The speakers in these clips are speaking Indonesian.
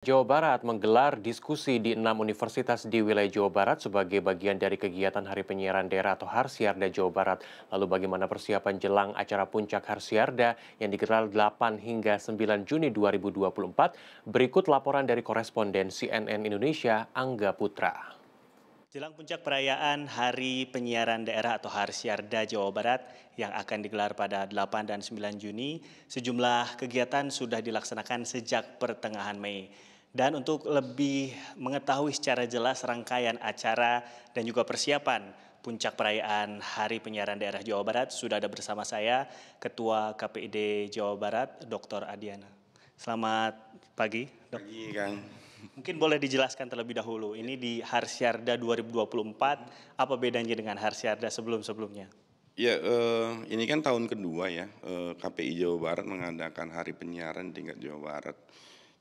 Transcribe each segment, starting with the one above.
Jawa Barat menggelar diskusi di enam universitas di wilayah Jawa Barat sebagai bagian dari kegiatan Hari Penyiaran Daerah atau Harsiarda Jawa Barat. Lalu bagaimana persiapan jelang acara puncak Harsiarda yang digelar 8 hingga 9 Juni 2024? Berikut laporan dari koresponden CNN Indonesia, Angga Putra. Jelang puncak perayaan Hari Penyiaran Daerah atau Harsiarda Jawa Barat yang akan digelar pada 8 dan 9 Juni, sejumlah kegiatan sudah dilaksanakan sejak pertengahan Mei. Dan untuk lebih mengetahui secara jelas rangkaian acara dan juga persiapan puncak perayaan Hari Penyiaran Daerah Jawa Barat, sudah ada bersama saya Ketua KPID Jawa Barat, Dr. Adiana. Selamat pagi, dok. Pagi, Kang. Mungkin boleh dijelaskan terlebih dahulu, ini di Harsyarda 2024, apa bedanya dengan Harsyarda sebelum-sebelumnya? Ya, eh, ini kan tahun kedua ya, eh, KPI Jawa Barat mengadakan Hari Penyiaran tingkat Jawa Barat.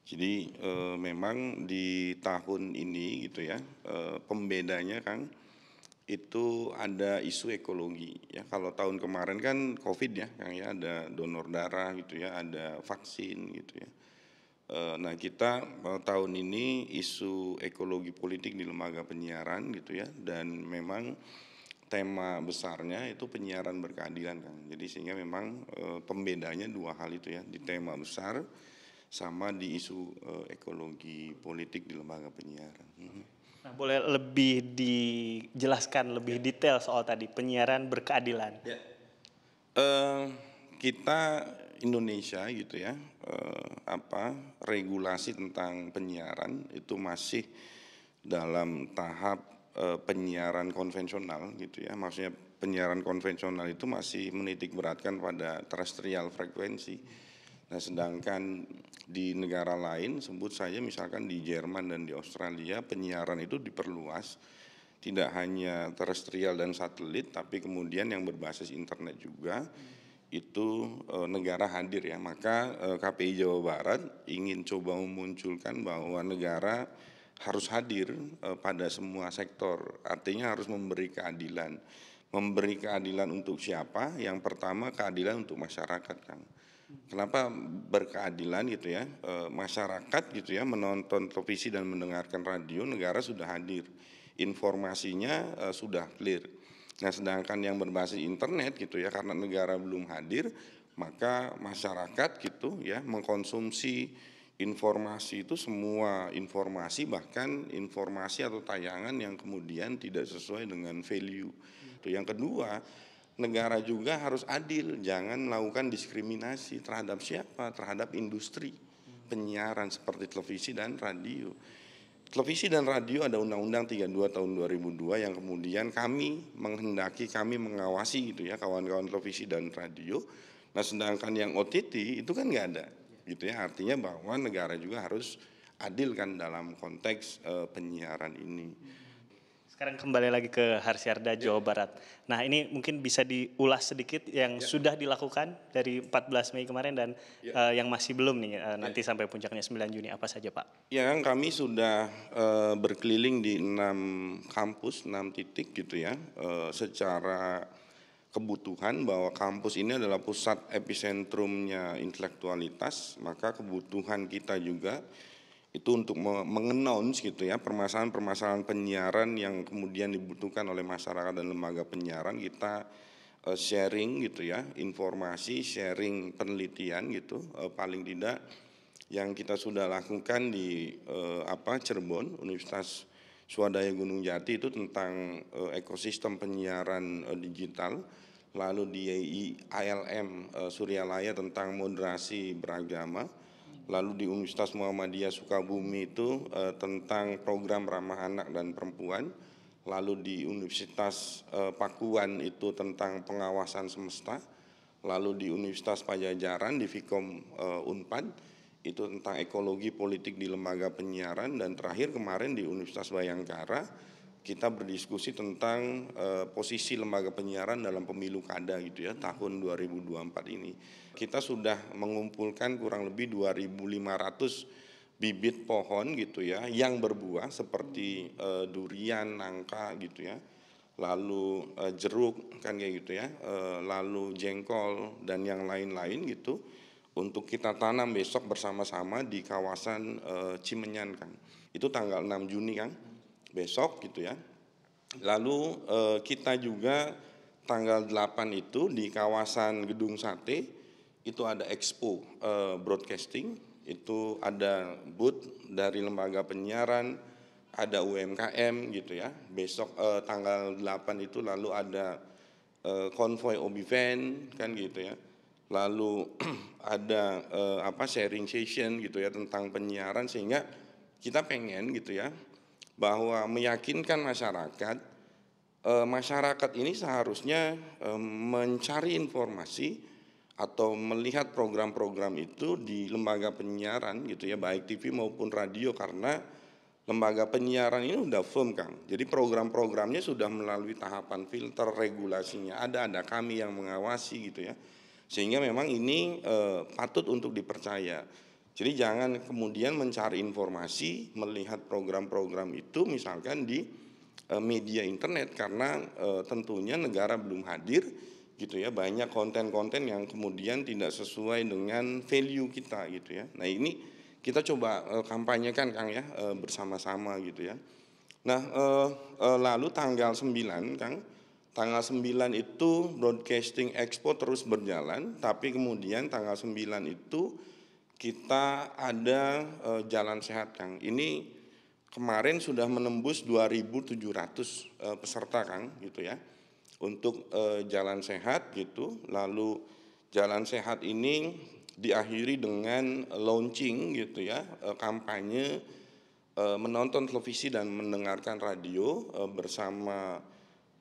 Jadi e, memang di tahun ini gitu ya e, pembedanya kan itu ada isu ekologi ya. Kalau tahun kemarin kan COVID ya Kang ya ada donor darah gitu ya, ada vaksin gitu ya. E, nah kita tahun ini isu ekologi politik di lembaga penyiaran gitu ya dan memang tema besarnya itu penyiaran berkeadilan kan. Jadi sehingga memang e, pembedanya dua hal itu ya di tema besar sama di isu uh, ekologi politik di lembaga penyiaran. Hmm. Nah, boleh lebih dijelaskan lebih ya. detail soal tadi penyiaran berkeadilan. Ya. Uh, kita Indonesia gitu ya, uh, apa regulasi tentang penyiaran itu masih dalam tahap uh, penyiaran konvensional gitu ya, maksudnya penyiaran konvensional itu masih menitik beratkan pada terestrial frekuensi Nah, sedangkan di negara lain, sebut saja misalkan di Jerman dan di Australia, penyiaran itu diperluas tidak hanya terestrial dan satelit, tapi kemudian yang berbasis internet juga itu e, negara hadir ya. Maka e, eh, KPI Jawa Barat ingin coba memunculkan bahwa negara harus hadir e, pada semua sektor. Artinya harus memberi keadilan. Memberi keadilan untuk siapa? Yang pertama keadilan untuk masyarakat, Kang kenapa berkeadilan gitu ya e, masyarakat gitu ya menonton televisi dan mendengarkan radio negara sudah hadir informasinya e, sudah clear nah sedangkan yang berbasis internet gitu ya karena negara belum hadir maka masyarakat gitu ya mengkonsumsi informasi itu semua informasi bahkan informasi atau tayangan yang kemudian tidak sesuai dengan value. Itu yang kedua, negara juga harus adil, jangan melakukan diskriminasi terhadap siapa, terhadap industri penyiaran seperti televisi dan radio. Televisi dan radio ada Undang-Undang 32 tahun 2002 yang kemudian kami menghendaki kami mengawasi gitu ya kawan-kawan televisi dan radio. Nah sedangkan yang OTT itu kan nggak ada gitu ya artinya bahwa negara juga harus adil kan dalam konteks e, penyiaran ini. Sekarang kembali lagi ke Harsyarda, Jawa iya. Barat. Nah ini mungkin bisa diulas sedikit yang ya. sudah dilakukan dari 14 Mei kemarin dan ya. uh, yang masih belum nih uh, nanti sampai puncaknya 9 Juni apa saja Pak? Ya kan kami sudah uh, berkeliling di enam kampus, enam titik gitu ya uh, secara kebutuhan bahwa kampus ini adalah pusat epicentrumnya intelektualitas, maka kebutuhan kita juga itu untuk mengenounce gitu ya permasalahan-permasalahan penyiaran yang kemudian dibutuhkan oleh masyarakat dan lembaga penyiaran kita eh, sharing gitu ya informasi sharing penelitian gitu eh, paling tidak yang kita sudah lakukan di eh, apa Cirebon Universitas Swadaya Gunung Jati itu tentang ekosistem penyiaran digital lalu di ILM uh, Suryalaya tentang moderasi beragama lalu di Universitas Muhammadiyah Sukabumi itu eh, tentang program ramah anak dan perempuan, lalu di Universitas eh, Pakuan itu tentang pengawasan semesta, lalu di Universitas Pajajaran di Fikom eh, Unpad itu tentang ekologi politik di lembaga penyiaran dan terakhir kemarin di Universitas Bayangkara kita berdiskusi tentang uh, posisi lembaga penyiaran dalam pemilu kada gitu ya tahun 2024 ini. Kita sudah mengumpulkan kurang lebih 2500 bibit pohon gitu ya yang berbuah seperti uh, durian, nangka gitu ya. Lalu eh, jeruk kan kayak gitu ya, lalu jengkol dan yang lain-lain gitu untuk kita tanam besok bersama-sama di kawasan Cimenyan kan Itu tanggal 6 Juni kan besok gitu ya. Lalu eh, kita juga tanggal 8 itu di kawasan Gedung Sate itu ada expo eh, broadcasting, itu ada booth dari lembaga penyiaran, ada UMKM gitu ya. Besok eh, tanggal 8 itu lalu ada eh, konvoy obi van kan gitu ya. Lalu ada eh, apa sharing session gitu ya tentang penyiaran sehingga kita pengen gitu ya bahwa meyakinkan masyarakat e, masyarakat ini seharusnya e, mencari informasi atau melihat program-program itu di lembaga penyiaran gitu ya baik TV maupun radio karena lembaga penyiaran ini sudah firm Kang. Jadi program-programnya sudah melalui tahapan filter regulasinya ada ada kami yang mengawasi gitu ya. Sehingga memang ini e, patut untuk dipercaya. Jadi jangan kemudian mencari informasi, melihat program-program itu misalkan di e, media internet karena e, tentunya negara belum hadir gitu ya banyak konten-konten yang kemudian tidak sesuai dengan value kita gitu ya. Nah ini kita coba e, kampanyekan Kang ya bersama-sama gitu ya. Nah lalu tanggal 9 Kang tanggal 9 itu broadcasting expo terus berjalan tapi kemudian tanggal 9 itu kita ada e, jalan sehat Kang. Ini kemarin sudah menembus 2.700 e, peserta Kang gitu ya. Untuk e, jalan sehat gitu. Lalu jalan sehat ini diakhiri dengan launching gitu ya, e, kampanye e, menonton televisi dan mendengarkan radio e, bersama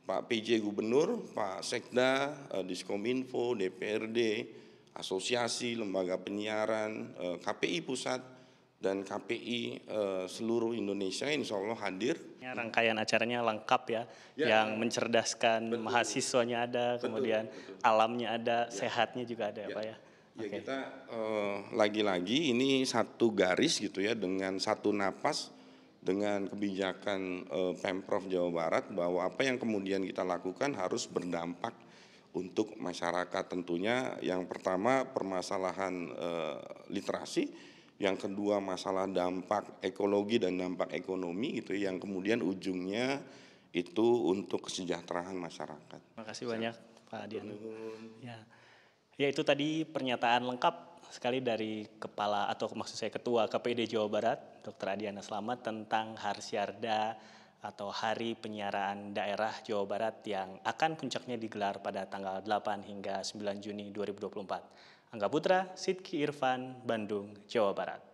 Pak PJ Gubernur, Pak Sekda, e, Diskominfo, DPRD asosiasi, lembaga penyiaran, eh, KPI pusat dan KPI eh, seluruh Indonesia insya Allah hadir. Rangkaian acaranya lengkap ya, ya yang mencerdaskan betul. mahasiswanya ada, betul, kemudian betul. alamnya ada, ya. sehatnya juga ada ya, ya Pak ya. Ya okay. kita eh, lagi-lagi uh, ini satu garis gitu ya dengan satu napas dengan kebijakan uh, Pemprov Jawa Barat bahwa apa yang kemudian kita lakukan harus berdampak untuk masyarakat tentunya yang pertama permasalahan e, literasi, yang kedua masalah dampak ekologi dan dampak ekonomi gitu ya. yang kemudian ujungnya itu untuk kesejahteraan masyarakat. Terima kasih banyak Pak Adian. Ya. ya itu tadi pernyataan lengkap sekali dari kepala atau maksud saya ketua KPD Jawa Barat Dr. Adiana Selamat tentang Harsyarda atau Hari Penyiaran Daerah Jawa Barat yang akan puncaknya digelar pada tanggal 8 hingga 9 Juni 2024. Angga Putra, Sidki Irfan, Bandung, Jawa Barat.